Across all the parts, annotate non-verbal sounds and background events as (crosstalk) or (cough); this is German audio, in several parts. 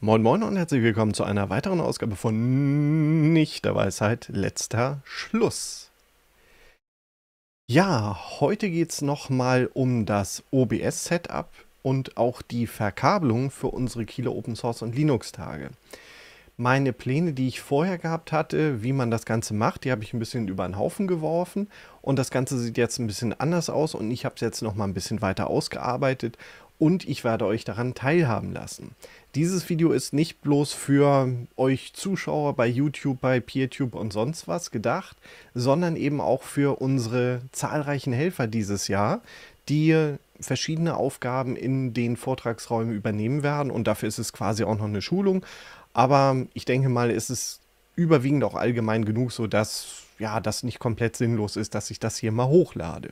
Moin Moin und herzlich willkommen zu einer weiteren Ausgabe von Nicht der Weisheit, letzter Schluss. Ja, heute geht es nochmal um das OBS-Setup und auch die Verkabelung für unsere Kieler Open Source und Linux-Tage. Meine Pläne, die ich vorher gehabt hatte, wie man das Ganze macht, die habe ich ein bisschen über den Haufen geworfen und das Ganze sieht jetzt ein bisschen anders aus und ich habe es jetzt nochmal ein bisschen weiter ausgearbeitet und ich werde euch daran teilhaben lassen. Dieses Video ist nicht bloß für euch Zuschauer bei YouTube, bei PeerTube und sonst was gedacht, sondern eben auch für unsere zahlreichen Helfer dieses Jahr, die verschiedene Aufgaben in den Vortragsräumen übernehmen werden und dafür ist es quasi auch noch eine Schulung. Aber ich denke mal, ist es überwiegend auch allgemein genug, sodass ja, das nicht komplett sinnlos ist, dass ich das hier mal hochlade.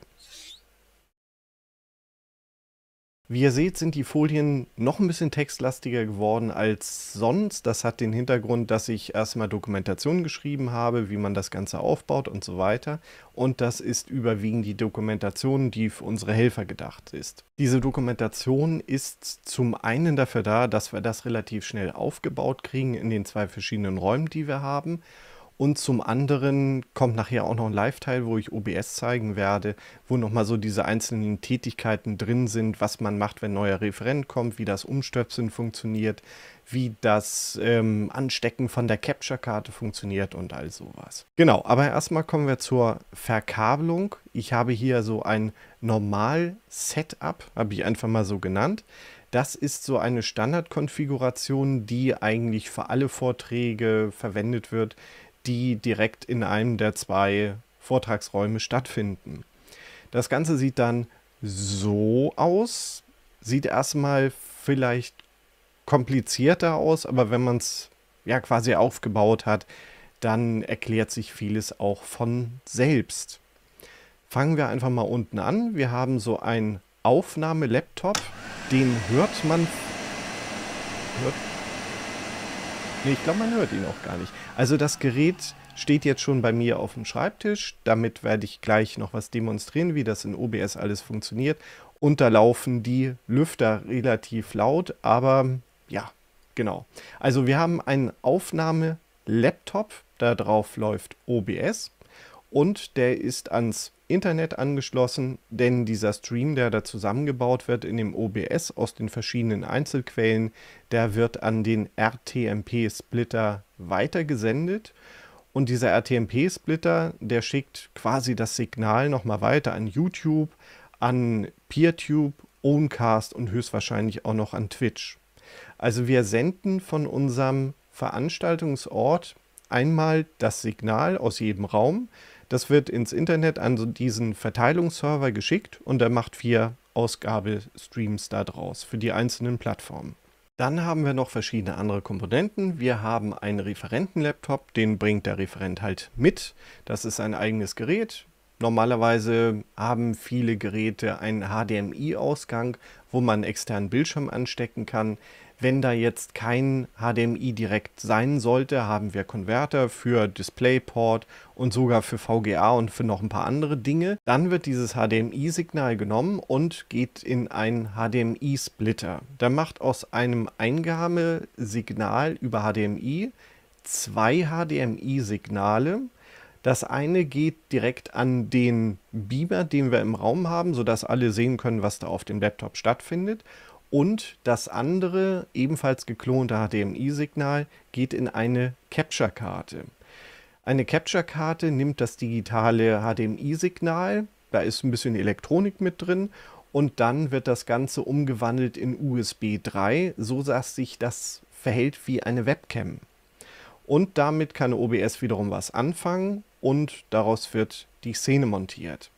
Wie ihr seht, sind die Folien noch ein bisschen textlastiger geworden als sonst. Das hat den Hintergrund, dass ich erstmal Dokumentationen geschrieben habe, wie man das Ganze aufbaut und so weiter. Und das ist überwiegend die Dokumentation, die für unsere Helfer gedacht ist. Diese Dokumentation ist zum einen dafür da, dass wir das relativ schnell aufgebaut kriegen in den zwei verschiedenen Räumen, die wir haben. Und zum anderen kommt nachher auch noch ein Live-Teil, wo ich OBS zeigen werde, wo nochmal so diese einzelnen Tätigkeiten drin sind, was man macht, wenn neuer Referent kommt, wie das Umstöpseln funktioniert, wie das ähm, Anstecken von der Capture-Karte funktioniert und all sowas. Genau, aber erstmal kommen wir zur Verkabelung. Ich habe hier so ein Normal-Setup, habe ich einfach mal so genannt. Das ist so eine Standardkonfiguration, die eigentlich für alle Vorträge verwendet wird, die direkt in einem der zwei Vortragsräume stattfinden. Das Ganze sieht dann so aus, sieht erstmal vielleicht komplizierter aus, aber wenn man es ja quasi aufgebaut hat, dann erklärt sich vieles auch von selbst. Fangen wir einfach mal unten an. Wir haben so einen Aufnahmelaptop, den hört man... Hört, nee, ich glaube, man hört ihn auch gar nicht. Also das Gerät steht jetzt schon bei mir auf dem Schreibtisch. Damit werde ich gleich noch was demonstrieren, wie das in OBS alles funktioniert. Und da laufen die Lüfter relativ laut, aber ja, genau. Also wir haben einen Aufnahme-Laptop, da drauf läuft OBS und der ist ans Internet angeschlossen, denn dieser Stream, der da zusammengebaut wird in dem OBS aus den verschiedenen Einzelquellen, der wird an den RTMP-Splitter weitergesendet. Und dieser RTMP-Splitter, der schickt quasi das Signal nochmal weiter an YouTube, an PeerTube, Owncast und höchstwahrscheinlich auch noch an Twitch. Also wir senden von unserem Veranstaltungsort einmal das Signal aus jedem Raum, das wird ins Internet an diesen Verteilungsserver geschickt und er macht vier Ausgabestreams daraus für die einzelnen Plattformen. Dann haben wir noch verschiedene andere Komponenten. Wir haben einen Referenten-Laptop, den bringt der Referent halt mit. Das ist ein eigenes Gerät. Normalerweise haben viele Geräte einen HDMI-Ausgang, wo man einen externen Bildschirm anstecken kann. Wenn da jetzt kein HDMI direkt sein sollte, haben wir Konverter für DisplayPort und sogar für VGA und für noch ein paar andere Dinge. Dann wird dieses HDMI-Signal genommen und geht in einen HDMI-Splitter. Der macht aus einem Eingabesignal über HDMI zwei HDMI-Signale. Das eine geht direkt an den Beamer, den wir im Raum haben, sodass alle sehen können, was da auf dem Laptop stattfindet. Und das andere, ebenfalls geklonte HDMI-Signal, geht in eine Capture-Karte. Eine Capture-Karte nimmt das digitale HDMI-Signal, da ist ein bisschen Elektronik mit drin, und dann wird das Ganze umgewandelt in USB 3, so dass sich das verhält wie eine Webcam. Und damit kann OBS wiederum was anfangen und daraus wird die Szene montiert.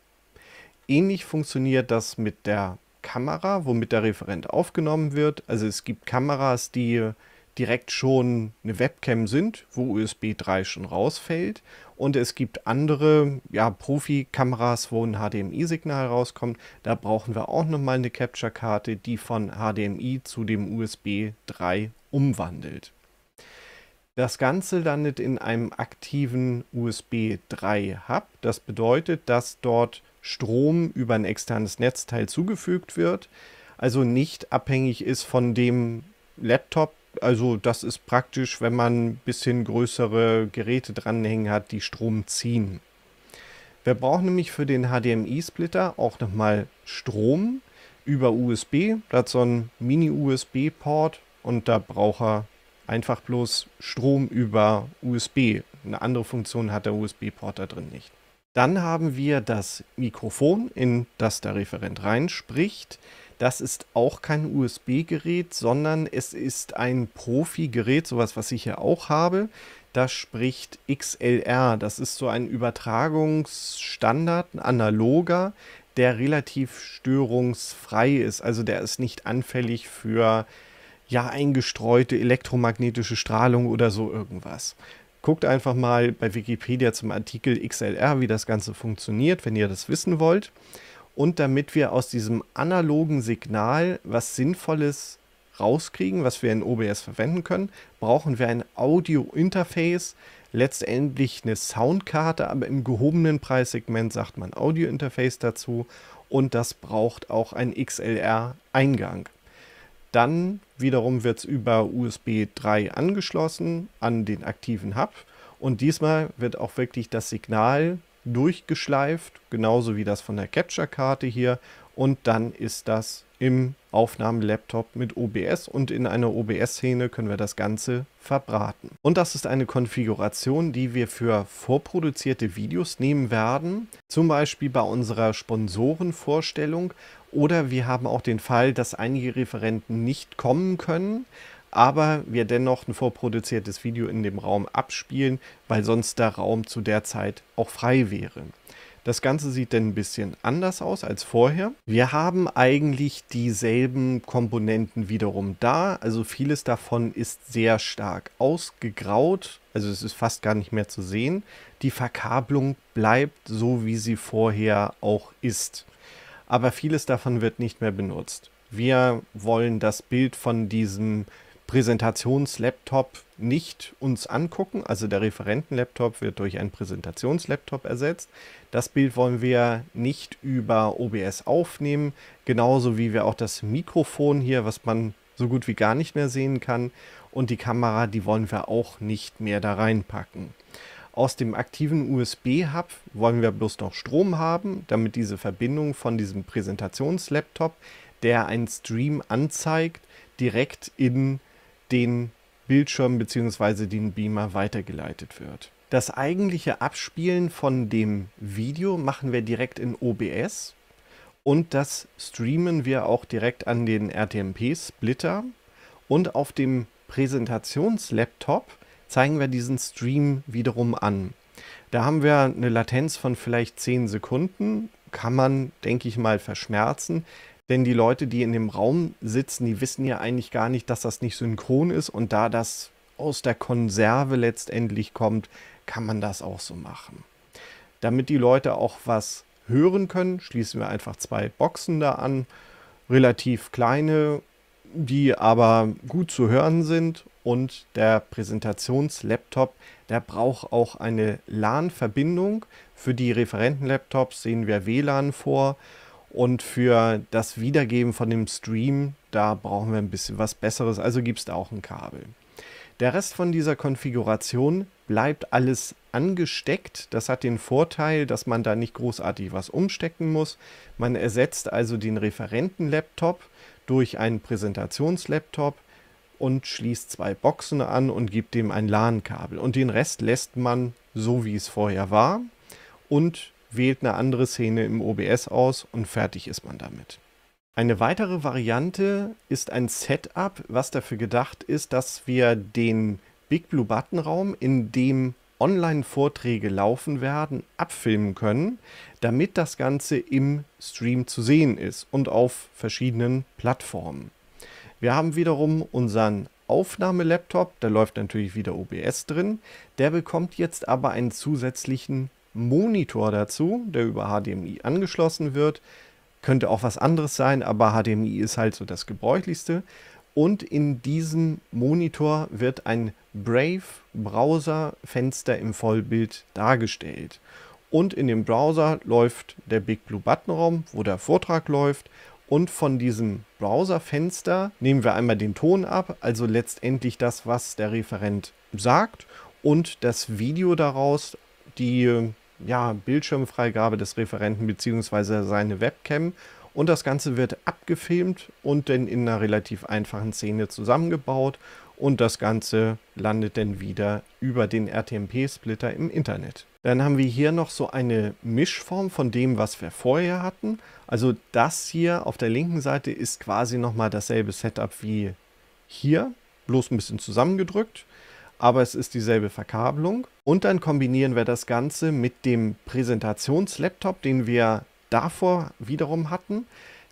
Ähnlich funktioniert das mit der Kamera, womit der Referent aufgenommen wird. Also es gibt Kameras, die direkt schon eine Webcam sind, wo USB 3 schon rausfällt. Und es gibt andere ja, Profi-Kameras, wo ein HDMI-Signal rauskommt. Da brauchen wir auch nochmal eine Capture-Karte, die von HDMI zu dem USB 3 umwandelt. Das Ganze landet in einem aktiven USB 3 Hub. Das bedeutet, dass dort Strom über ein externes Netzteil zugefügt wird, also nicht abhängig ist von dem Laptop. Also das ist praktisch, wenn man ein bisschen größere Geräte dranhängen hat, die Strom ziehen. Wir brauchen nämlich für den HDMI-Splitter auch nochmal Strom über USB. Da hat so ein Mini-USB-Port und da braucht er einfach bloß Strom über USB. Eine andere Funktion hat der USB-Port da drin nicht. Dann haben wir das Mikrofon, in das der Referent reinspricht. Das ist auch kein USB-Gerät, sondern es ist ein Profi-Gerät, sowas, was ich hier auch habe. Das spricht XLR. Das ist so ein Übertragungsstandard, ein analoger, der relativ störungsfrei ist. Also der ist nicht anfällig für ja eingestreute elektromagnetische Strahlung oder so irgendwas. Guckt einfach mal bei Wikipedia zum Artikel XLR, wie das Ganze funktioniert, wenn ihr das wissen wollt. Und damit wir aus diesem analogen Signal was Sinnvolles rauskriegen, was wir in OBS verwenden können, brauchen wir ein Audio-Interface, letztendlich eine Soundkarte, aber im gehobenen Preissegment sagt man Audio-Interface dazu und das braucht auch einen XLR-Eingang. Dann wiederum wird es über USB 3 angeschlossen an den aktiven Hub. Und diesmal wird auch wirklich das Signal durchgeschleift, genauso wie das von der Capture-Karte hier und dann ist das im Aufnahmelaptop mit OBS und in einer OBS-Szene können wir das Ganze verbraten. Und das ist eine Konfiguration, die wir für vorproduzierte Videos nehmen werden, zum Beispiel bei unserer Sponsorenvorstellung oder wir haben auch den Fall, dass einige Referenten nicht kommen können, aber wir dennoch ein vorproduziertes Video in dem Raum abspielen, weil sonst der Raum zu der Zeit auch frei wäre. Das Ganze sieht denn ein bisschen anders aus als vorher. Wir haben eigentlich dieselben Komponenten wiederum da. Also vieles davon ist sehr stark ausgegraut. Also es ist fast gar nicht mehr zu sehen. Die Verkabelung bleibt so, wie sie vorher auch ist. Aber vieles davon wird nicht mehr benutzt. Wir wollen das Bild von diesem Präsentationslaptop nicht uns angucken. Also der Referentenlaptop wird durch einen Präsentationslaptop ersetzt. Das Bild wollen wir nicht über OBS aufnehmen, genauso wie wir auch das Mikrofon hier, was man so gut wie gar nicht mehr sehen kann. Und die Kamera, die wollen wir auch nicht mehr da reinpacken. Aus dem aktiven USB-Hub wollen wir bloß noch Strom haben, damit diese Verbindung von diesem Präsentationslaptop, der einen Stream anzeigt, direkt in den Bildschirm bzw. den Beamer weitergeleitet wird. Das eigentliche Abspielen von dem Video machen wir direkt in OBS und das streamen wir auch direkt an den RTMP-Splitter und auf dem Präsentationslaptop zeigen wir diesen Stream wiederum an. Da haben wir eine Latenz von vielleicht 10 Sekunden, kann man, denke ich mal, verschmerzen. Denn die Leute, die in dem Raum sitzen, die wissen ja eigentlich gar nicht, dass das nicht synchron ist. Und da das aus der Konserve letztendlich kommt, kann man das auch so machen. Damit die Leute auch was hören können, schließen wir einfach zwei Boxen da an. Relativ kleine, die aber gut zu hören sind. Und der Präsentationslaptop, der braucht auch eine LAN-Verbindung. Für die Referentenlaptops sehen wir WLAN vor. Und für das Wiedergeben von dem Stream, da brauchen wir ein bisschen was Besseres, also gibt es auch ein Kabel. Der Rest von dieser Konfiguration bleibt alles angesteckt. Das hat den Vorteil, dass man da nicht großartig was umstecken muss. Man ersetzt also den Referenten-Laptop durch einen Präsentationslaptop und schließt zwei Boxen an und gibt dem ein LAN-Kabel. Und den Rest lässt man so, wie es vorher war und wählt eine andere Szene im OBS aus und fertig ist man damit. Eine weitere Variante ist ein Setup, was dafür gedacht ist, dass wir den Big Blue Button Raum, in dem Online-Vorträge laufen werden, abfilmen können, damit das Ganze im Stream zu sehen ist und auf verschiedenen Plattformen. Wir haben wiederum unseren Aufnahmelaptop, da läuft natürlich wieder OBS drin, der bekommt jetzt aber einen zusätzlichen Monitor dazu, der über HDMI angeschlossen wird. Könnte auch was anderes sein, aber HDMI ist halt so das gebräuchlichste. Und in diesem Monitor wird ein Brave-Browser-Fenster im Vollbild dargestellt. Und in dem Browser läuft der Big Blue Button Raum, wo der Vortrag läuft. Und von diesem Browserfenster nehmen wir einmal den Ton ab, also letztendlich das, was der Referent sagt, und das Video daraus, die ja, Bildschirmfreigabe des Referenten bzw. seine Webcam. Und das Ganze wird abgefilmt und dann in einer relativ einfachen Szene zusammengebaut. Und das Ganze landet dann wieder über den RTMP-Splitter im Internet. Dann haben wir hier noch so eine Mischform von dem, was wir vorher hatten. Also das hier auf der linken Seite ist quasi nochmal dasselbe Setup wie hier, bloß ein bisschen zusammengedrückt aber es ist dieselbe Verkabelung. Und dann kombinieren wir das Ganze mit dem Präsentationslaptop, den wir davor wiederum hatten,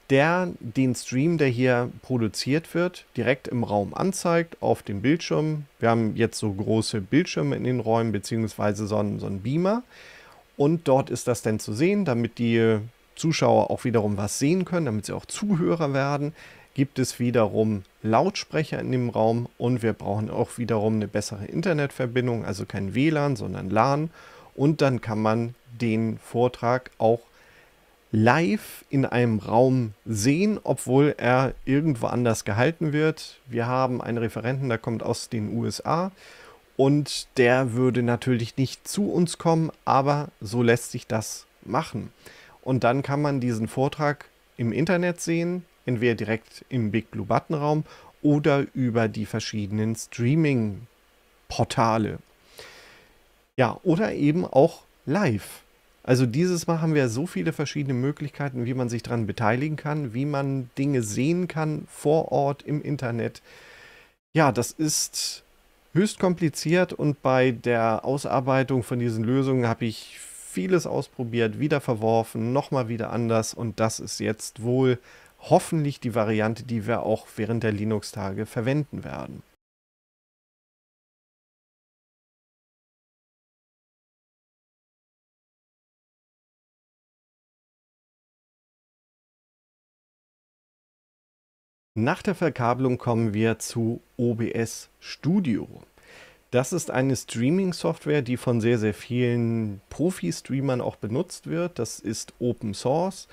der den Stream, der hier produziert wird, direkt im Raum anzeigt, auf dem Bildschirm. Wir haben jetzt so große Bildschirme in den Räumen, beziehungsweise so einen, so einen Beamer. Und dort ist das dann zu sehen, damit die Zuschauer auch wiederum was sehen können, damit sie auch Zuhörer werden gibt es wiederum Lautsprecher in dem Raum und wir brauchen auch wiederum eine bessere Internetverbindung, also kein WLAN, sondern LAN. Und dann kann man den Vortrag auch live in einem Raum sehen, obwohl er irgendwo anders gehalten wird. Wir haben einen Referenten, der kommt aus den USA und der würde natürlich nicht zu uns kommen, aber so lässt sich das machen. Und dann kann man diesen Vortrag im Internet sehen, entweder direkt im Big Blue Button Raum oder über die verschiedenen Streaming Portale. Ja, oder eben auch live. Also dieses Mal haben wir so viele verschiedene Möglichkeiten, wie man sich daran beteiligen kann, wie man Dinge sehen kann vor Ort im Internet. Ja, das ist höchst kompliziert und bei der Ausarbeitung von diesen Lösungen habe ich vieles ausprobiert, wieder verworfen, nochmal wieder anders und das ist jetzt wohl hoffentlich die Variante, die wir auch während der Linux-Tage verwenden werden. Nach der Verkabelung kommen wir zu OBS Studio. Das ist eine Streaming-Software, die von sehr, sehr vielen Profi-Streamern auch benutzt wird. Das ist Open Source.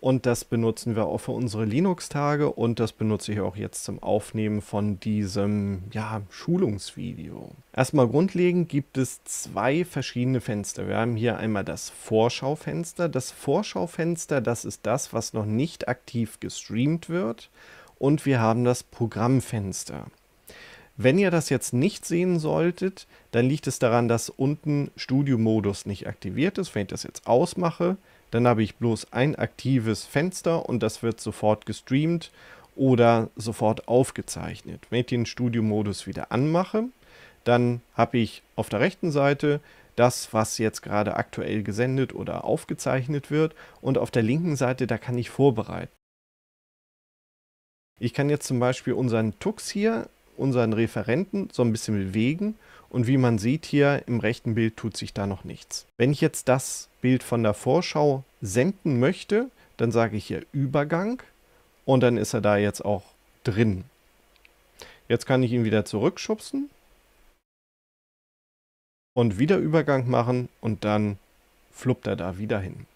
Und das benutzen wir auch für unsere Linux-Tage und das benutze ich auch jetzt zum Aufnehmen von diesem ja, Schulungsvideo. Erstmal grundlegend gibt es zwei verschiedene Fenster. Wir haben hier einmal das Vorschaufenster. Das Vorschaufenster, das ist das, was noch nicht aktiv gestreamt wird. Und wir haben das Programmfenster. Wenn ihr das jetzt nicht sehen solltet, dann liegt es daran, dass unten Studio-Modus nicht aktiviert ist. Wenn ich das jetzt ausmache, dann habe ich bloß ein aktives Fenster und das wird sofort gestreamt oder sofort aufgezeichnet. Wenn ich den Studio-Modus wieder anmache, dann habe ich auf der rechten Seite das, was jetzt gerade aktuell gesendet oder aufgezeichnet wird und auf der linken Seite, da kann ich vorbereiten. Ich kann jetzt zum Beispiel unseren Tux hier, unseren Referenten, so ein bisschen bewegen und wie man sieht hier im rechten Bild tut sich da noch nichts. Wenn ich jetzt das Bild von der Vorschau senden möchte, dann sage ich hier Übergang und dann ist er da jetzt auch drin. Jetzt kann ich ihn wieder zurückschubsen und wieder Übergang machen und dann fluppt er da wieder hin.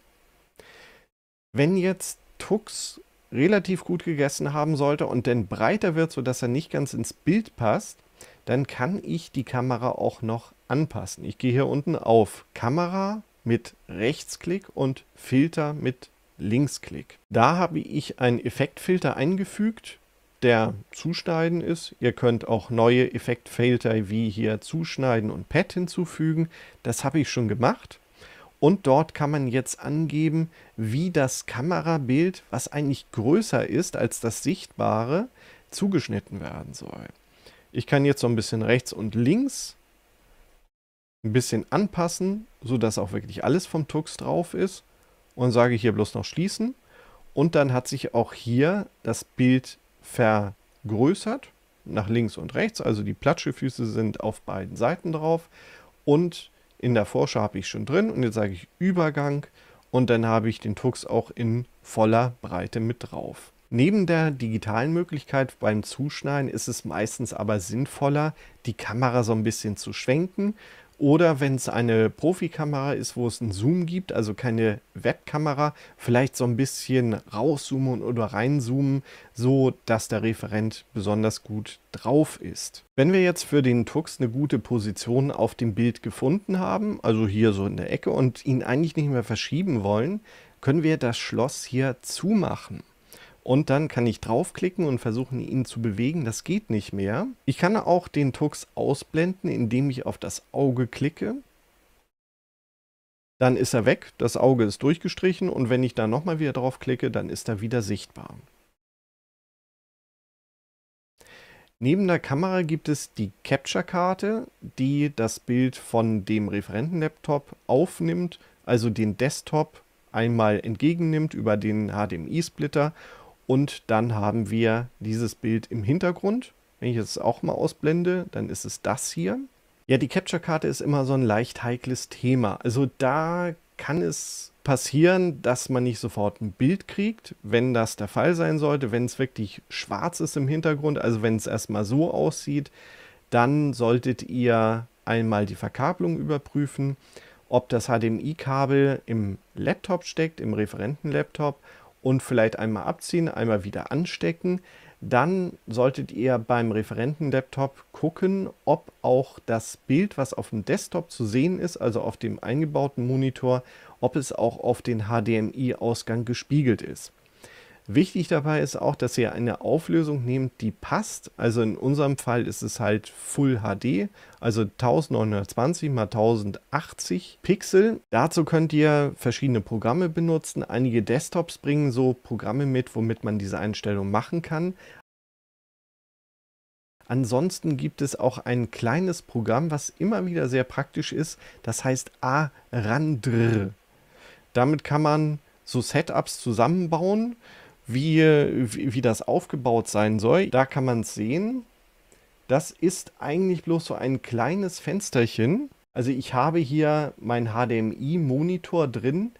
Wenn jetzt Tux relativ gut gegessen haben sollte und dann breiter wird, sodass er nicht ganz ins Bild passt, dann kann ich die Kamera auch noch anpassen. Ich gehe hier unten auf Kamera mit Rechtsklick und Filter mit Linksklick. Da habe ich einen Effektfilter eingefügt, der zuschneiden ist. Ihr könnt auch neue Effektfilter wie hier zuschneiden und Pad hinzufügen. Das habe ich schon gemacht. Und dort kann man jetzt angeben, wie das Kamerabild, was eigentlich größer ist als das Sichtbare, zugeschnitten werden soll. Ich kann jetzt so ein bisschen rechts und links ein bisschen anpassen, sodass auch wirklich alles vom Tux drauf ist. Und sage hier bloß noch schließen. Und dann hat sich auch hier das Bild vergrößert, nach links und rechts. Also die Platschefüße sind auf beiden Seiten drauf. Und in der Vorschau habe ich schon drin. Und jetzt sage ich Übergang. Und dann habe ich den Tux auch in voller Breite mit drauf. Neben der digitalen Möglichkeit beim Zuschneiden ist es meistens aber sinnvoller, die Kamera so ein bisschen zu schwenken. Oder wenn es eine Profikamera ist, wo es einen Zoom gibt, also keine Webkamera, vielleicht so ein bisschen rauszoomen oder reinzoomen, so dass der Referent besonders gut drauf ist. Wenn wir jetzt für den Tux eine gute Position auf dem Bild gefunden haben, also hier so in der Ecke und ihn eigentlich nicht mehr verschieben wollen, können wir das Schloss hier zumachen. Und dann kann ich draufklicken und versuchen, ihn zu bewegen. Das geht nicht mehr. Ich kann auch den Tux ausblenden, indem ich auf das Auge klicke. Dann ist er weg, das Auge ist durchgestrichen und wenn ich da nochmal wieder draufklicke, dann ist er wieder sichtbar. Neben der Kamera gibt es die Capture-Karte, die das Bild von dem Referenten-Laptop aufnimmt, also den Desktop einmal entgegennimmt über den HDMI-Splitter und dann haben wir dieses Bild im Hintergrund. Wenn ich es auch mal ausblende, dann ist es das hier. Ja, die Capture-Karte ist immer so ein leicht heikles Thema. Also da kann es passieren, dass man nicht sofort ein Bild kriegt, wenn das der Fall sein sollte, wenn es wirklich schwarz ist im Hintergrund, also wenn es erstmal so aussieht, dann solltet ihr einmal die Verkabelung überprüfen, ob das HDMI-Kabel im Laptop steckt, im Referenten-Laptop und vielleicht einmal abziehen, einmal wieder anstecken, dann solltet ihr beim Referenten-Laptop gucken, ob auch das Bild, was auf dem Desktop zu sehen ist, also auf dem eingebauten Monitor, ob es auch auf den HDMI-Ausgang gespiegelt ist. Wichtig dabei ist auch, dass ihr eine Auflösung nehmt, die passt. Also in unserem Fall ist es halt Full HD, also 1920 x 1080 Pixel. Dazu könnt ihr verschiedene Programme benutzen. Einige Desktops bringen so Programme mit, womit man diese Einstellung machen kann. Ansonsten gibt es auch ein kleines Programm, was immer wieder sehr praktisch ist. Das heißt Arandr. Damit kann man so Setups zusammenbauen wie, wie, wie das aufgebaut sein soll. Da kann man es sehen. Das ist eigentlich bloß so ein kleines Fensterchen. Also ich habe hier meinen HDMI-Monitor drin.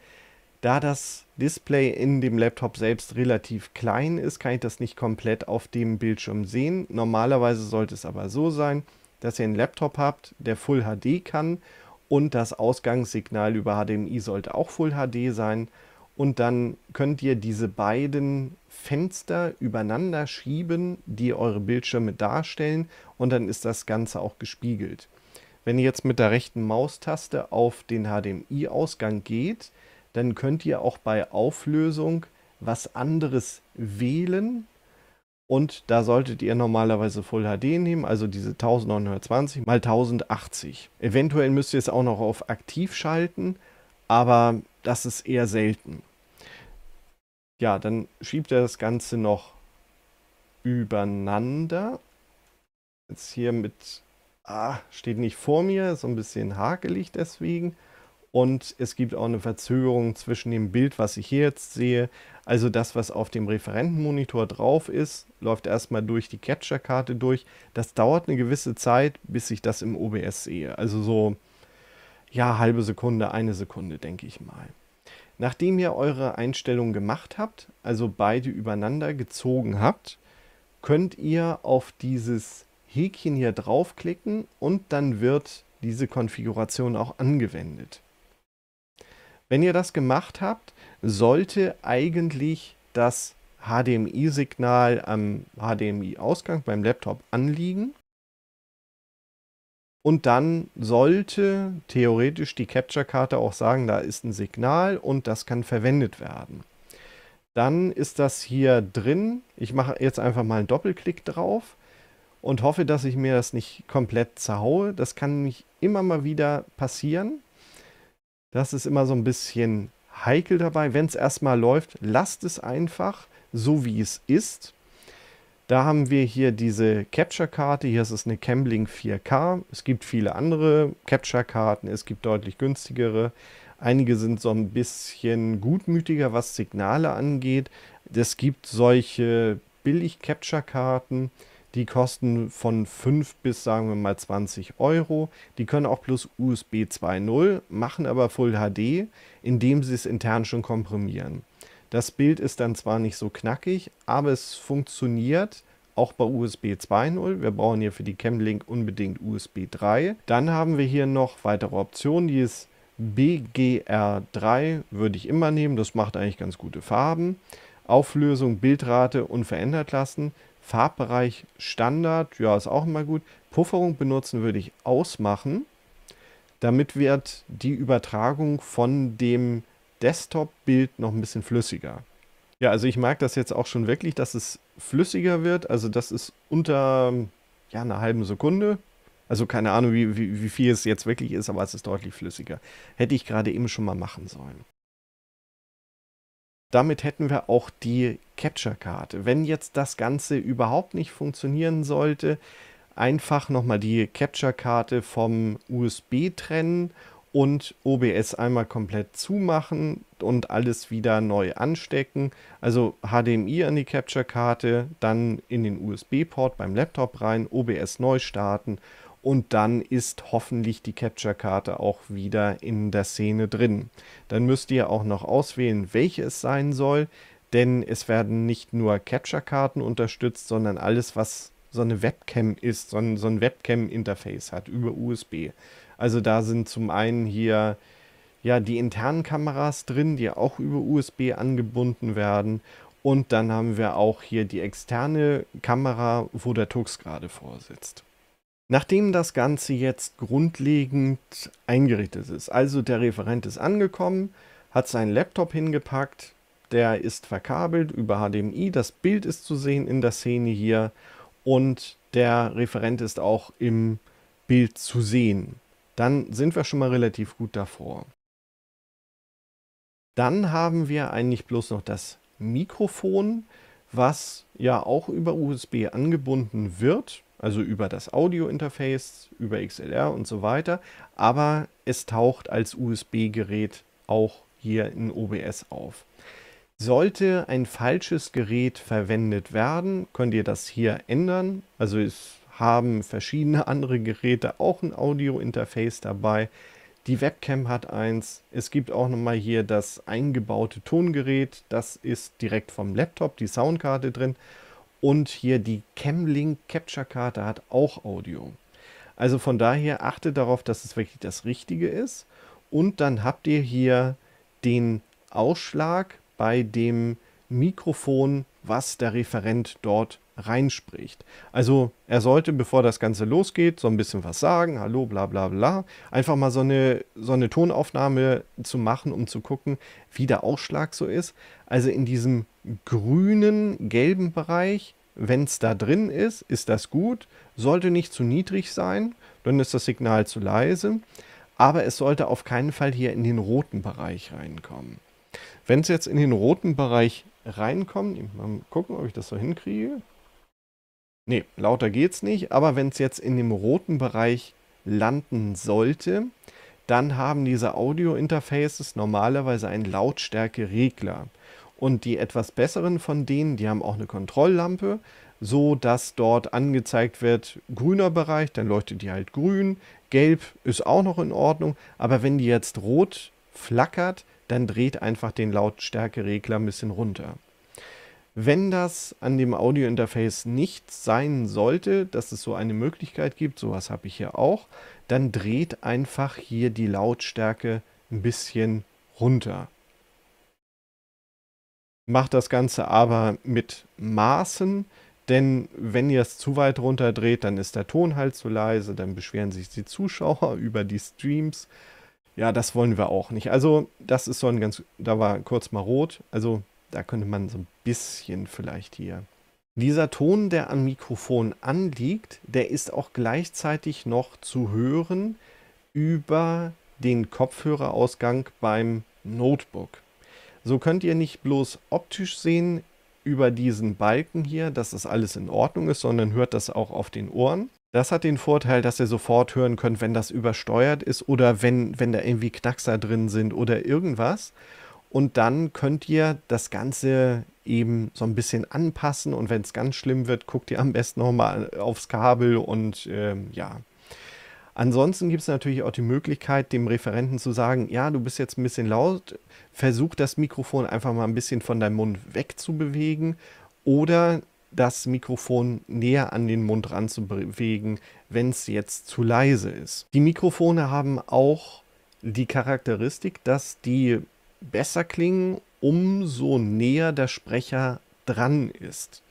Da das Display in dem Laptop selbst relativ klein ist, kann ich das nicht komplett auf dem Bildschirm sehen. Normalerweise sollte es aber so sein, dass ihr einen Laptop habt, der Full HD kann und das Ausgangssignal über HDMI sollte auch Full HD sein und dann könnt ihr diese beiden Fenster übereinander schieben, die eure Bildschirme darstellen und dann ist das Ganze auch gespiegelt. Wenn ihr jetzt mit der rechten Maustaste auf den HDMI-Ausgang geht, dann könnt ihr auch bei Auflösung was anderes wählen. Und da solltet ihr normalerweise Full HD nehmen, also diese 1920 x 1080. Eventuell müsst ihr es auch noch auf aktiv schalten, aber das ist eher selten. Ja, dann schiebt er das Ganze noch übereinander. Jetzt hier mit, ah, steht nicht vor mir, so ein bisschen hakelig deswegen. Und es gibt auch eine Verzögerung zwischen dem Bild, was ich hier jetzt sehe. Also das, was auf dem Referentenmonitor drauf ist, läuft erstmal durch die Capture-Karte durch. Das dauert eine gewisse Zeit, bis ich das im OBS sehe. Also so ja, halbe Sekunde, eine Sekunde, denke ich mal. Nachdem ihr eure Einstellungen gemacht habt, also beide übereinander gezogen habt, könnt ihr auf dieses Häkchen hier draufklicken und dann wird diese Konfiguration auch angewendet. Wenn ihr das gemacht habt, sollte eigentlich das HDMI-Signal am HDMI-Ausgang beim Laptop anliegen. Und dann sollte theoretisch die Capture-Karte auch sagen, da ist ein Signal und das kann verwendet werden. Dann ist das hier drin. Ich mache jetzt einfach mal einen Doppelklick drauf und hoffe, dass ich mir das nicht komplett zerhaue. Das kann nämlich immer mal wieder passieren. Das ist immer so ein bisschen heikel dabei. Wenn es erstmal läuft, lasst es einfach so, wie es ist. Da haben wir hier diese Capture-Karte. Hier ist es eine Cambling 4K. Es gibt viele andere Capture-Karten. Es gibt deutlich günstigere. Einige sind so ein bisschen gutmütiger, was Signale angeht. Es gibt solche Billig-Capture-Karten, die kosten von 5 bis sagen wir mal 20 Euro. Die können auch plus USB 2.0, machen aber Full HD, indem sie es intern schon komprimieren. Das Bild ist dann zwar nicht so knackig, aber es funktioniert auch bei USB 2.0. Wir brauchen hier für die Camlink unbedingt USB 3. Dann haben wir hier noch weitere Optionen, die ist BGR3 würde ich immer nehmen, das macht eigentlich ganz gute Farben. Auflösung, Bildrate unverändert lassen. Farbbereich Standard, ja, ist auch immer gut. Pufferung benutzen würde ich ausmachen. Damit wird die Übertragung von dem Desktop-Bild noch ein bisschen flüssiger. Ja, also ich mag das jetzt auch schon wirklich, dass es flüssiger wird. Also das ist unter ja, einer halben Sekunde. Also keine Ahnung, wie, wie, wie viel es jetzt wirklich ist, aber es ist deutlich flüssiger. Hätte ich gerade eben schon mal machen sollen. Damit hätten wir auch die Capture-Karte. Wenn jetzt das Ganze überhaupt nicht funktionieren sollte, einfach nochmal die Capture-Karte vom USB trennen und OBS einmal komplett zumachen und alles wieder neu anstecken. Also HDMI an die Capture-Karte, dann in den USB-Port beim Laptop rein, OBS neu starten und dann ist hoffentlich die Capture-Karte auch wieder in der Szene drin. Dann müsst ihr auch noch auswählen, welche es sein soll, denn es werden nicht nur Capture-Karten unterstützt, sondern alles, was so eine Webcam ist, so ein, so ein Webcam-Interface hat über USB. Also da sind zum einen hier ja die internen Kameras drin, die auch über USB angebunden werden. Und dann haben wir auch hier die externe Kamera, wo der Tux gerade vorsitzt. Nachdem das Ganze jetzt grundlegend eingerichtet ist, also der Referent ist angekommen, hat seinen Laptop hingepackt, der ist verkabelt über HDMI, das Bild ist zu sehen in der Szene hier und der Referent ist auch im Bild zu sehen dann sind wir schon mal relativ gut davor. Dann haben wir eigentlich bloß noch das Mikrofon, was ja auch über USB angebunden wird, also über das Audio-Interface, über XLR und so weiter, aber es taucht als USB-Gerät auch hier in OBS auf. Sollte ein falsches Gerät verwendet werden, könnt ihr das hier ändern. Also es haben verschiedene andere Geräte auch ein Audio-Interface dabei. Die Webcam hat eins. Es gibt auch nochmal hier das eingebaute Tongerät. Das ist direkt vom Laptop, die Soundkarte drin. Und hier die Camlink Capture Karte hat auch Audio. Also von daher achtet darauf, dass es wirklich das Richtige ist. Und dann habt ihr hier den Ausschlag bei dem Mikrofon, was der Referent dort reinspricht. Also er sollte, bevor das Ganze losgeht, so ein bisschen was sagen, hallo, bla bla bla. Einfach mal so eine, so eine Tonaufnahme zu machen, um zu gucken, wie der Ausschlag so ist. Also in diesem grünen, gelben Bereich, wenn es da drin ist, ist das gut. Sollte nicht zu niedrig sein, dann ist das Signal zu leise. Aber es sollte auf keinen Fall hier in den roten Bereich reinkommen. Wenn es jetzt in den roten Bereich reinkommt, Mal gucken, ob ich das so hinkriege. Nee, lauter geht's nicht, aber wenn es jetzt in dem roten Bereich landen sollte, dann haben diese Audio-Interfaces normalerweise einen Lautstärkeregler. Und die etwas besseren von denen, die haben auch eine Kontrolllampe, so dass dort angezeigt wird, grüner Bereich, dann leuchtet die halt grün, gelb ist auch noch in Ordnung, aber wenn die jetzt rot flackert, dann dreht einfach den Lautstärkeregler ein bisschen runter. Wenn das an dem Audio-Interface nicht sein sollte, dass es so eine Möglichkeit gibt, sowas habe ich hier auch, dann dreht einfach hier die Lautstärke ein bisschen runter. Macht das Ganze aber mit Maßen, denn wenn ihr es zu weit runter dreht, dann ist der Ton halt zu leise, dann beschweren sich die Zuschauer (laughs) über die Streams. Ja, das wollen wir auch nicht. Also, das ist so ein ganz, da war kurz mal rot. Also, da könnte man so ein bisschen vielleicht hier. Dieser Ton, der am Mikrofon anliegt, der ist auch gleichzeitig noch zu hören über den Kopfhörerausgang beim Notebook. So könnt ihr nicht bloß optisch sehen über diesen Balken hier, dass das alles in Ordnung ist, sondern hört das auch auf den Ohren. Das hat den Vorteil, dass ihr sofort hören könnt, wenn das übersteuert ist oder wenn, wenn da irgendwie Knackser drin sind oder irgendwas. Und dann könnt ihr das Ganze eben so ein bisschen anpassen. Und wenn es ganz schlimm wird, guckt ihr am besten nochmal aufs Kabel und ähm, ja. Ansonsten gibt es natürlich auch die Möglichkeit, dem Referenten zu sagen, ja, du bist jetzt ein bisschen laut, versuch das Mikrofon einfach mal ein bisschen von deinem Mund wegzubewegen oder das Mikrofon näher an den Mund ranzubewegen, wenn es jetzt zu leise ist. Die Mikrofone haben auch die Charakteristik, dass die besser klingen, umso näher der Sprecher dran ist.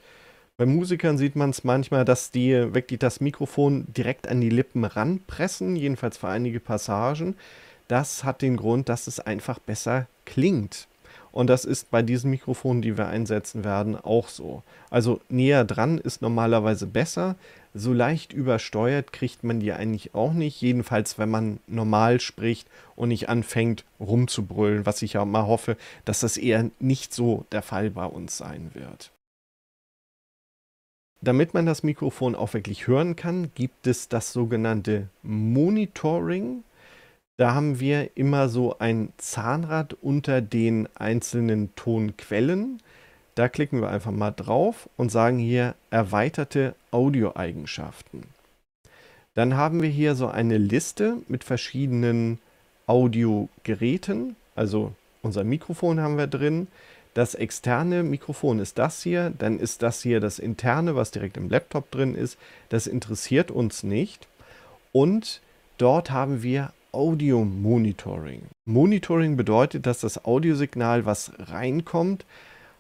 Bei Musikern sieht man es manchmal, dass die wirklich das Mikrofon direkt an die Lippen ranpressen, jedenfalls für einige Passagen. Das hat den Grund, dass es einfach besser klingt. Und das ist bei diesen Mikrofonen, die wir einsetzen werden, auch so. Also näher dran ist normalerweise besser. So leicht übersteuert kriegt man die eigentlich auch nicht. Jedenfalls, wenn man normal spricht und nicht anfängt rumzubrüllen, was ich ja mal hoffe, dass das eher nicht so der Fall bei uns sein wird. Damit man das Mikrofon auch wirklich hören kann, gibt es das sogenannte Monitoring. Da haben wir immer so ein Zahnrad unter den einzelnen Tonquellen. Da klicken wir einfach mal drauf und sagen hier erweiterte Audioeigenschaften. Dann haben wir hier so eine Liste mit verschiedenen Audiogeräten. Also unser Mikrofon haben wir drin. Das externe Mikrofon ist das hier. Dann ist das hier das interne, was direkt im Laptop drin ist. Das interessiert uns nicht. Und dort haben wir Audio Monitoring. Monitoring bedeutet, dass das Audiosignal, was reinkommt,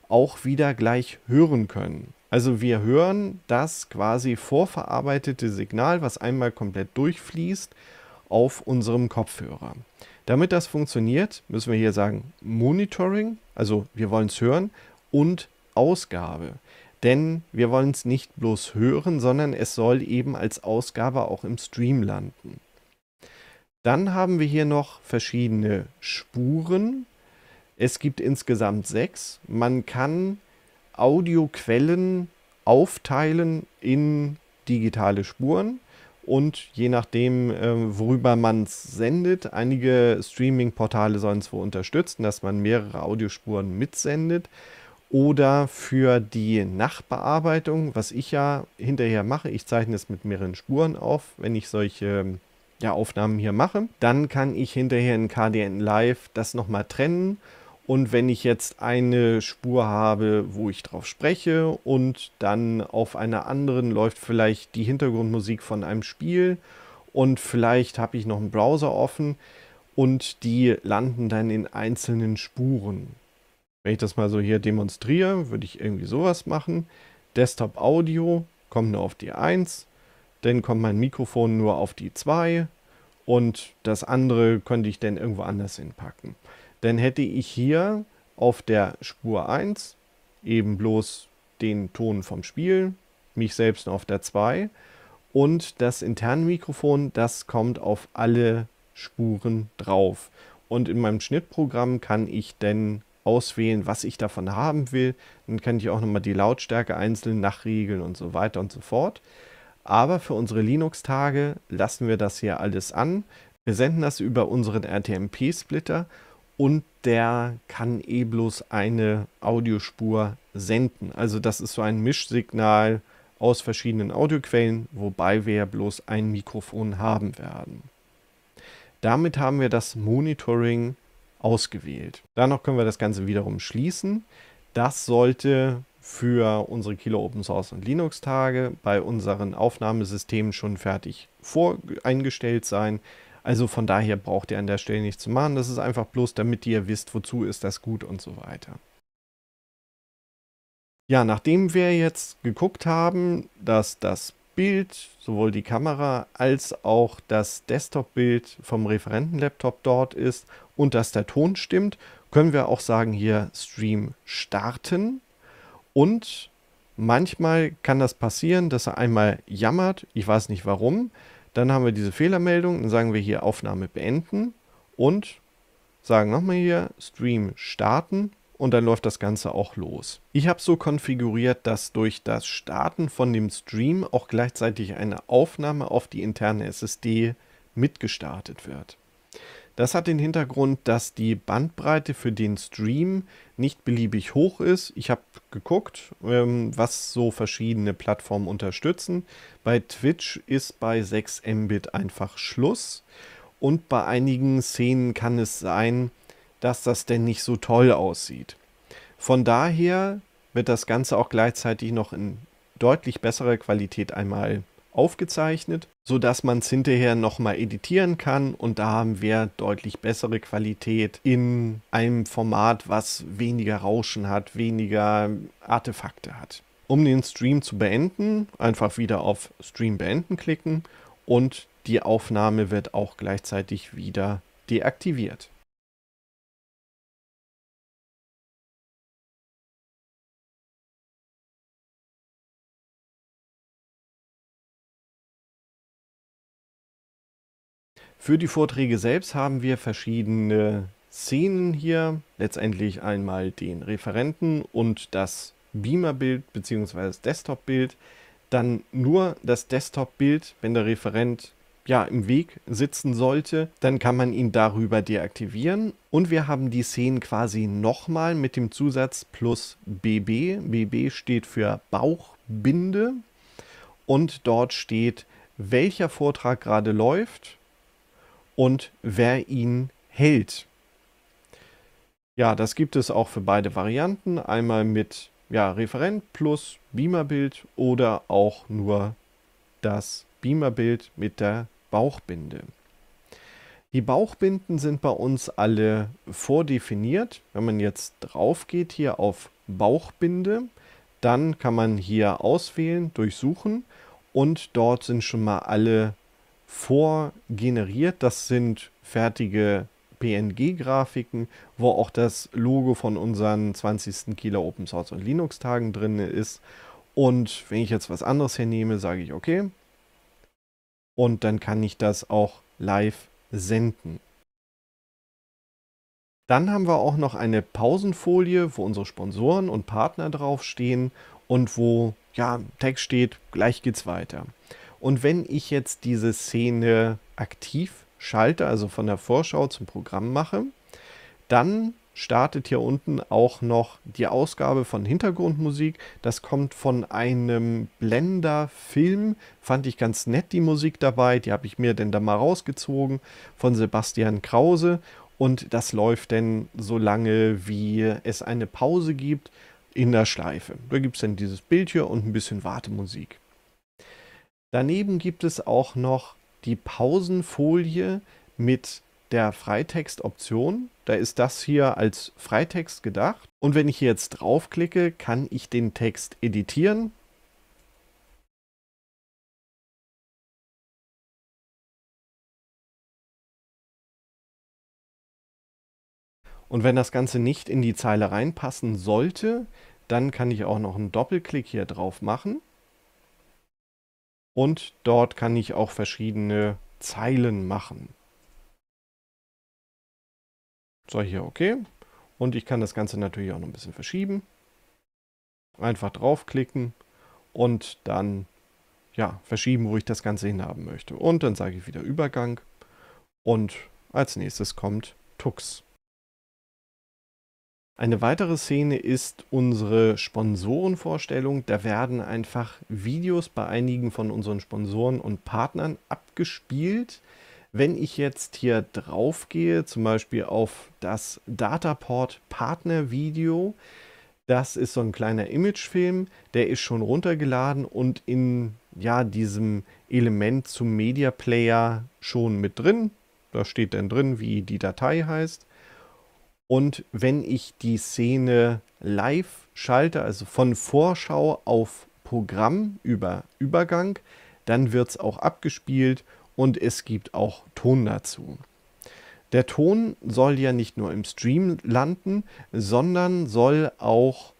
auch wieder gleich hören können. Also wir hören das quasi vorverarbeitete Signal, was einmal komplett durchfließt, auf unserem Kopfhörer. Damit das funktioniert, müssen wir hier sagen Monitoring, also wir wollen es hören, und Ausgabe. Denn wir wollen es nicht bloß hören, sondern es soll eben als Ausgabe auch im Stream landen. Dann haben wir hier noch verschiedene Spuren. Es gibt insgesamt sechs. Man kann Audioquellen aufteilen in digitale Spuren und je nachdem, äh, worüber man es sendet. Einige Streaming-Portale sollen es wohl unterstützen, dass man mehrere Audiospuren mitsendet. Oder für die Nachbearbeitung, was ich ja hinterher mache, ich zeichne es mit mehreren Spuren auf, wenn ich solche der Aufnahmen hier mache. Dann kann ich hinterher in KDN Live das nochmal trennen. Und wenn ich jetzt eine Spur habe, wo ich drauf spreche und dann auf einer anderen läuft vielleicht die Hintergrundmusik von einem Spiel und vielleicht habe ich noch einen Browser offen und die landen dann in einzelnen Spuren. Wenn ich das mal so hier demonstriere, würde ich irgendwie sowas machen. Desktop Audio kommt nur auf die 1, dann kommt mein Mikrofon nur auf die 2 und das andere könnte ich dann irgendwo anders hinpacken. Dann hätte ich hier auf der Spur 1 eben bloß den Ton vom Spiel, mich selbst auf der 2 und das interne Mikrofon, das kommt auf alle Spuren drauf. Und in meinem Schnittprogramm kann ich dann auswählen, was ich davon haben will. Dann kann ich auch nochmal die Lautstärke einzeln nachregeln und so weiter und so fort. Aber für unsere Linux-Tage lassen wir das hier alles an. Wir senden das über unseren RTMP-Splitter und der kann eh bloß eine Audiospur senden. Also das ist so ein Mischsignal aus verschiedenen Audioquellen, wobei wir ja bloß ein Mikrofon haben werden. Damit haben wir das Monitoring ausgewählt. Danach können wir das Ganze wiederum schließen. Das sollte für unsere Kilo Open Source und Linux Tage bei unseren Aufnahmesystemen schon fertig voreingestellt sein. Also von daher braucht ihr an der Stelle nichts zu machen. Das ist einfach bloß, damit ihr wisst, wozu ist das gut und so weiter. Ja, nachdem wir jetzt geguckt haben, dass das Bild, sowohl die Kamera als auch das Desktop-Bild vom Referenten-Laptop dort ist und dass der Ton stimmt, können wir auch sagen hier Stream starten. Und manchmal kann das passieren, dass er einmal jammert, ich weiß nicht warum. Dann haben wir diese Fehlermeldung, dann sagen wir hier Aufnahme beenden und sagen nochmal hier Stream starten und dann läuft das Ganze auch los. Ich habe so konfiguriert, dass durch das Starten von dem Stream auch gleichzeitig eine Aufnahme auf die interne SSD mitgestartet wird. Das hat den Hintergrund, dass die Bandbreite für den Stream nicht beliebig hoch ist. Ich habe geguckt, ähm, was so verschiedene Plattformen unterstützen. Bei Twitch ist bei 6 Mbit einfach Schluss. Und bei einigen Szenen kann es sein, dass das denn nicht so toll aussieht. Von daher wird das Ganze auch gleichzeitig noch in deutlich besserer Qualität einmal aufgezeichnet, sodass man es hinterher nochmal editieren kann und da haben wir deutlich bessere Qualität in einem Format, was weniger Rauschen hat, weniger Artefakte hat. Um den Stream zu beenden, einfach wieder auf Stream beenden klicken und die Aufnahme wird auch gleichzeitig wieder deaktiviert. Für die Vorträge selbst haben wir verschiedene Szenen hier. Letztendlich einmal den Referenten und das Beamer-Bild bzw. das Desktop-Bild. Dann nur das Desktop-Bild, wenn der Referent ja, im Weg sitzen sollte, dann kann man ihn darüber deaktivieren. Und wir haben die Szenen quasi nochmal mit dem Zusatz plus BB. BB steht für Bauchbinde. Und dort steht, welcher Vortrag gerade läuft, und wer ihn hält. Ja, das gibt es auch für beide Varianten. Einmal mit ja, Referent plus Beamerbild oder auch nur das Beamerbild mit der Bauchbinde. Die Bauchbinden sind bei uns alle vordefiniert. Wenn man jetzt drauf geht hier auf Bauchbinde, dann kann man hier auswählen, durchsuchen und dort sind schon mal alle vorgeneriert. Das sind fertige PNG-Grafiken, wo auch das Logo von unseren 20. Kieler Open Source und Linux-Tagen drin ist. Und wenn ich jetzt was anderes hernehme, sage ich okay. Und dann kann ich das auch live senden. Dann haben wir auch noch eine Pausenfolie, wo unsere Sponsoren und Partner draufstehen und wo ja, Text steht, gleich geht's weiter. Und wenn ich jetzt diese Szene aktiv schalte, also von der Vorschau zum Programm mache, dann startet hier unten auch noch die Ausgabe von Hintergrundmusik. Das kommt von einem Blender-Film. Fand ich ganz nett die Musik dabei. Die habe ich mir denn da mal rausgezogen von Sebastian Krause. Und das läuft dann so lange, wie es eine Pause gibt in der Schleife. Da gibt es dann dieses Bild hier und ein bisschen Wartemusik. Daneben gibt es auch noch die Pausenfolie mit der Freitextoption. Da ist das hier als Freitext gedacht. Und wenn ich hier jetzt draufklicke, kann ich den Text editieren. Und wenn das Ganze nicht in die Zeile reinpassen sollte, dann kann ich auch noch einen Doppelklick hier drauf machen und dort kann ich auch verschiedene Zeilen machen. So, hier okay. Und ich kann das Ganze natürlich auch noch ein bisschen verschieben. Einfach draufklicken und dann ja, verschieben, wo ich das Ganze hinhaben möchte. Und dann sage ich wieder Übergang und als nächstes kommt Tux. Eine weitere Szene ist unsere Sponsorenvorstellung. Da werden einfach Videos bei einigen von unseren Sponsoren und Partnern abgespielt. Wenn ich jetzt hier drauf gehe, zum Beispiel auf das Dataport Partner Video, das ist so ein kleiner Imagefilm, der ist schon runtergeladen und in ja, diesem Element zum Media Player schon mit drin. Da steht dann drin, wie die Datei heißt. Und wenn ich die Szene live schalte, also von Vorschau auf Programm über Übergang, dann wird es auch abgespielt und es gibt auch Ton dazu. Der Ton soll ja nicht nur im Stream landen, sondern soll auch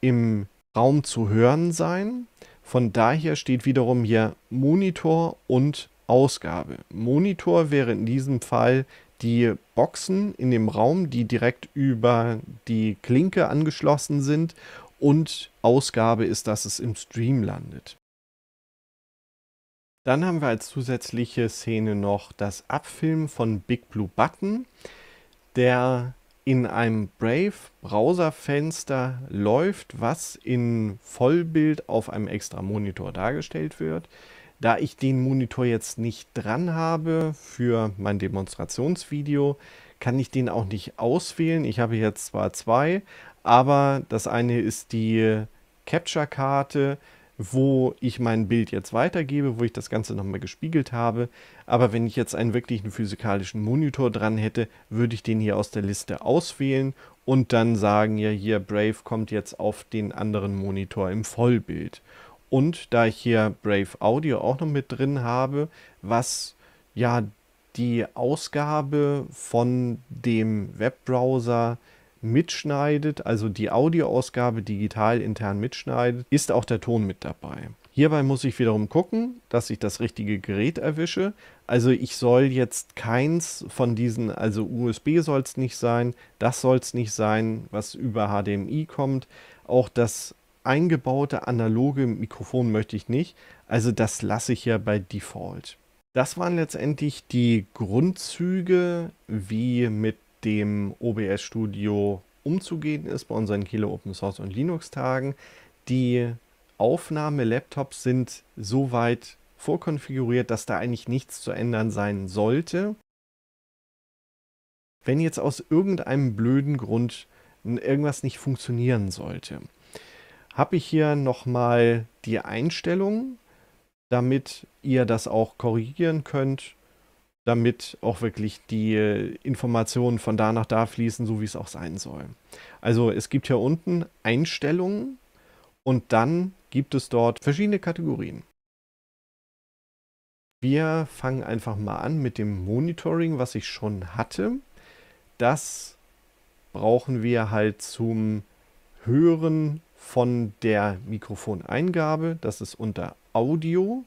im Raum zu hören sein. Von daher steht wiederum hier Monitor und Ausgabe. Monitor wäre in diesem Fall die Boxen in dem Raum, die direkt über die Klinke angeschlossen sind und Ausgabe ist, dass es im Stream landet. Dann haben wir als zusätzliche Szene noch das Abfilmen von Big Blue Button, der in einem Brave-Browserfenster läuft, was in Vollbild auf einem extra Monitor dargestellt wird. Da ich den Monitor jetzt nicht dran habe für mein Demonstrationsvideo, kann ich den auch nicht auswählen. Ich habe jetzt zwar zwei, aber das eine ist die Capture-Karte, wo ich mein Bild jetzt weitergebe, wo ich das Ganze nochmal gespiegelt habe. Aber wenn ich jetzt einen wirklichen physikalischen Monitor dran hätte, würde ich den hier aus der Liste auswählen und dann sagen, ja hier, Brave kommt jetzt auf den anderen Monitor im Vollbild. Und da ich hier Brave Audio auch noch mit drin habe, was ja die Ausgabe von dem Webbrowser mitschneidet, also die Audioausgabe digital intern mitschneidet, ist auch der Ton mit dabei. Hierbei muss ich wiederum gucken, dass ich das richtige Gerät erwische. Also ich soll jetzt keins von diesen, also USB soll es nicht sein, das soll es nicht sein, was über HDMI kommt. Auch das eingebaute analoge Mikrofon möchte ich nicht. Also das lasse ich ja bei Default. Das waren letztendlich die Grundzüge, wie mit dem OBS Studio umzugehen ist bei unseren Kilo Open Source und Linux Tagen. Die Aufnahme-Laptops sind so weit vorkonfiguriert, dass da eigentlich nichts zu ändern sein sollte. Wenn jetzt aus irgendeinem blöden Grund irgendwas nicht funktionieren sollte, habe ich hier nochmal die Einstellungen, damit ihr das auch korrigieren könnt, damit auch wirklich die Informationen von da nach da fließen, so wie es auch sein soll. Also es gibt hier unten Einstellungen und dann gibt es dort verschiedene Kategorien. Wir fangen einfach mal an mit dem Monitoring, was ich schon hatte. Das brauchen wir halt zum höheren von der Mikrofoneingabe. Das ist unter Audio.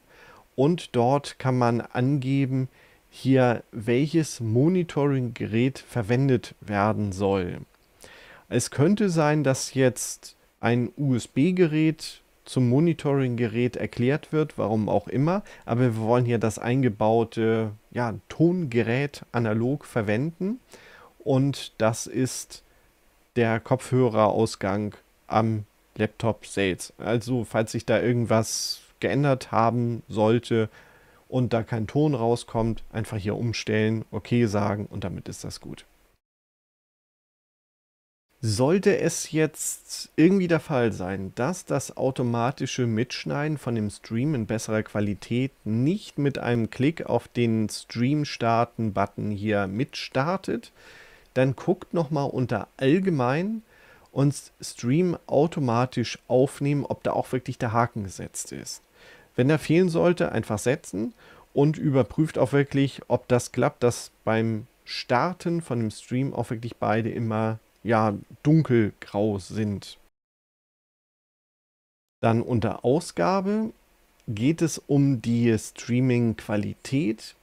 Und dort kann man angeben, hier welches Monitoringgerät verwendet werden soll. Es könnte sein, dass jetzt ein USB-Gerät zum Monitoring-Gerät erklärt wird, warum auch immer, aber wir wollen hier das eingebaute ja, Tongerät analog verwenden und das ist der Kopfhörerausgang am Laptop Sales. Also falls sich da irgendwas geändert haben sollte und da kein Ton rauskommt, einfach hier umstellen, okay sagen und damit ist das gut. Sollte es jetzt irgendwie der Fall sein, dass das automatische Mitschneiden von dem Stream in besserer Qualität nicht mit einem Klick auf den Stream starten Button hier mitstartet, dann guckt nochmal unter allgemein und Stream automatisch aufnehmen, ob da auch wirklich der Haken gesetzt ist. Wenn er fehlen sollte, einfach setzen und überprüft auch wirklich, ob das klappt, dass beim Starten von dem Stream auch wirklich beide immer ja dunkelgrau sind. Dann unter Ausgabe geht es um die Streaming-Qualität.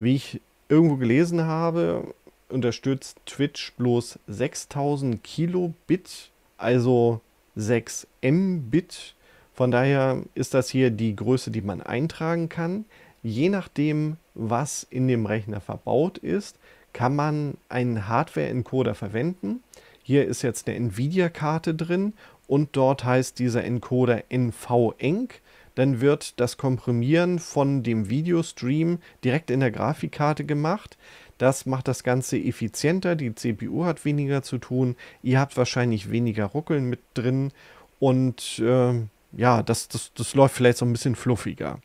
Wie ich irgendwo gelesen habe, unterstützt Twitch bloß 6000 Kilobit, also 6 Mbit. Von daher ist das hier die Größe, die man eintragen kann. Je nachdem, was in dem Rechner verbaut ist, kann man einen Hardware-Encoder verwenden. Hier ist jetzt eine Nvidia-Karte drin und dort heißt dieser Encoder NVENC. Dann wird das Komprimieren von dem Videostream direkt in der Grafikkarte gemacht. Das macht das Ganze effizienter, die CPU hat weniger zu tun, ihr habt wahrscheinlich weniger Ruckeln mit drin und äh, ja, das, das, das läuft vielleicht so ein bisschen fluffiger.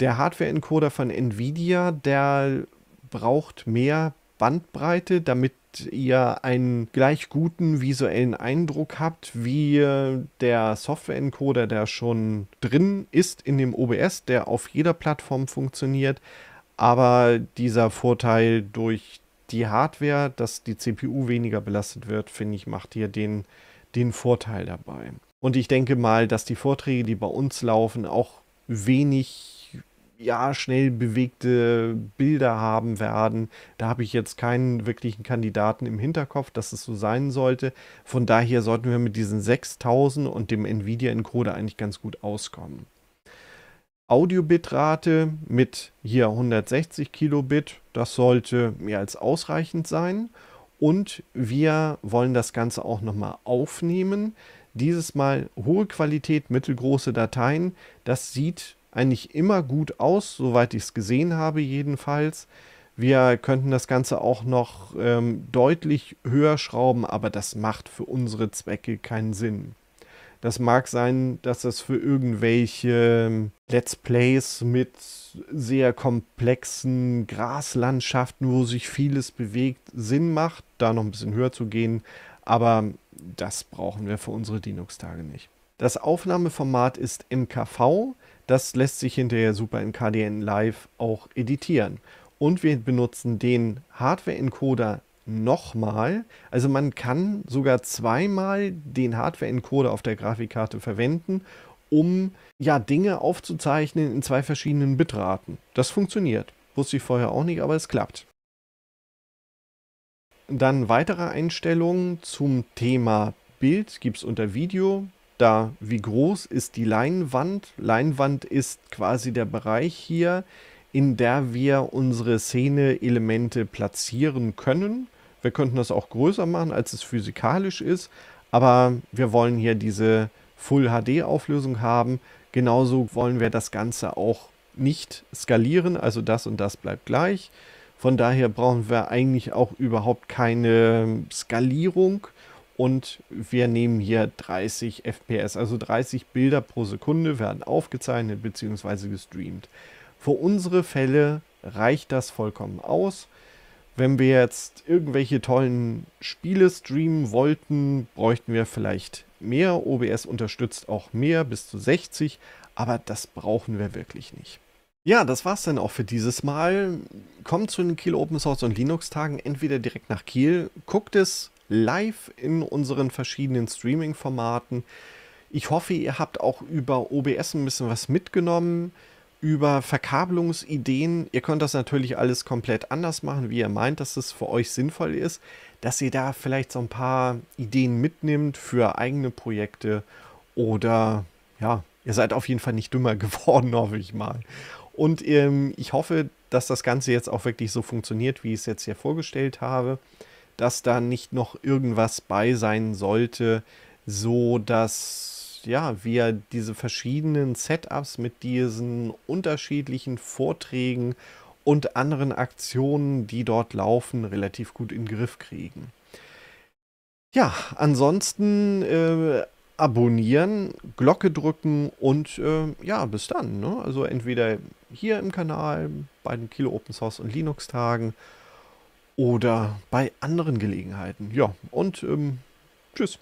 Der Hardware-Encoder von Nvidia, der braucht mehr Bandbreite, damit ihr einen gleich guten visuellen Eindruck habt, wie äh, der Software-Encoder, der schon drin ist in dem OBS, der auf jeder Plattform funktioniert, aber dieser Vorteil durch die Hardware, dass die CPU weniger belastet wird, finde ich, macht hier den, den Vorteil dabei. Und ich denke mal, dass die Vorträge, die bei uns laufen, auch wenig ja, schnell bewegte Bilder haben werden. Da habe ich jetzt keinen wirklichen Kandidaten im Hinterkopf, dass es so sein sollte. Von daher sollten wir mit diesen 6000 und dem Nvidia Encoder eigentlich ganz gut auskommen. Audiobitrate mit hier 160 Kilobit, das sollte mehr als ausreichend sein. Und wir wollen das Ganze auch nochmal aufnehmen. Dieses Mal hohe Qualität, mittelgroße Dateien. Das sieht eigentlich immer gut aus, soweit ich es gesehen habe jedenfalls. Wir könnten das Ganze auch noch ähm, deutlich höher schrauben, aber das macht für unsere Zwecke keinen Sinn. Das mag sein, dass das für irgendwelche ähm, Let's Plays mit sehr komplexen Graslandschaften, wo sich vieles bewegt, Sinn macht, da noch ein bisschen höher zu gehen. Aber das brauchen wir für unsere Linux-Tage nicht. Das Aufnahmeformat ist MKV. Das lässt sich hinterher super in KDN Live auch editieren. Und wir benutzen den Hardware-Encoder nochmal. Also man kann sogar zweimal den Hardware-Encoder auf der Grafikkarte verwenden, um ja Dinge aufzuzeichnen in zwei verschiedenen Bitraten. Das funktioniert. Wusste ich vorher auch nicht, aber es klappt. Dann weitere Einstellungen zum Thema Bild gibt es unter Video. Da, wie groß ist die Leinwand? Leinwand ist quasi der Bereich hier, in der wir unsere Szene-Elemente platzieren können. Wir könnten das auch größer machen, als es physikalisch ist. Aber wir wollen hier diese Full-HD-Auflösung haben. Genauso wollen wir das Ganze auch nicht skalieren. Also das und das bleibt gleich. Von daher brauchen wir eigentlich auch überhaupt keine Skalierung. Und wir nehmen hier 30 FPS, also 30 Bilder pro Sekunde werden aufgezeichnet bzw. gestreamt. Für unsere Fälle reicht das vollkommen aus wenn wir jetzt irgendwelche tollen Spiele streamen wollten, bräuchten wir vielleicht mehr. OBS unterstützt auch mehr, bis zu 60, aber das brauchen wir wirklich nicht. Ja, das war's dann auch für dieses Mal. Kommt zu den Kiel Open Source und Linux Tagen entweder direkt nach Kiel, guckt es live in unseren verschiedenen Streaming-Formaten. Ich hoffe, ihr habt auch über OBS ein bisschen was mitgenommen über Verkabelungsideen. Ihr könnt das natürlich alles komplett anders machen, wie ihr meint, dass es für euch sinnvoll ist, dass ihr da vielleicht so ein paar Ideen mitnimmt für eigene Projekte oder ja, ihr seid auf jeden Fall nicht dümmer (laughs) geworden, hoffe ich mal. Und ähm, ich hoffe, dass das Ganze jetzt auch wirklich so funktioniert, wie ich es jetzt hier vorgestellt habe, dass da nicht noch irgendwas bei sein sollte, so dass ja, wir diese verschiedenen Setups mit diesen unterschiedlichen Vorträgen und anderen Aktionen, die dort laufen, relativ gut in den Griff kriegen. Ja, ansonsten äh, abonnieren, Glocke drücken und äh, ja, bis dann. Ne? Also entweder hier im Kanal, bei den Kilo Open Source und Linux Tagen oder bei anderen Gelegenheiten. Ja, und ähm, tschüss.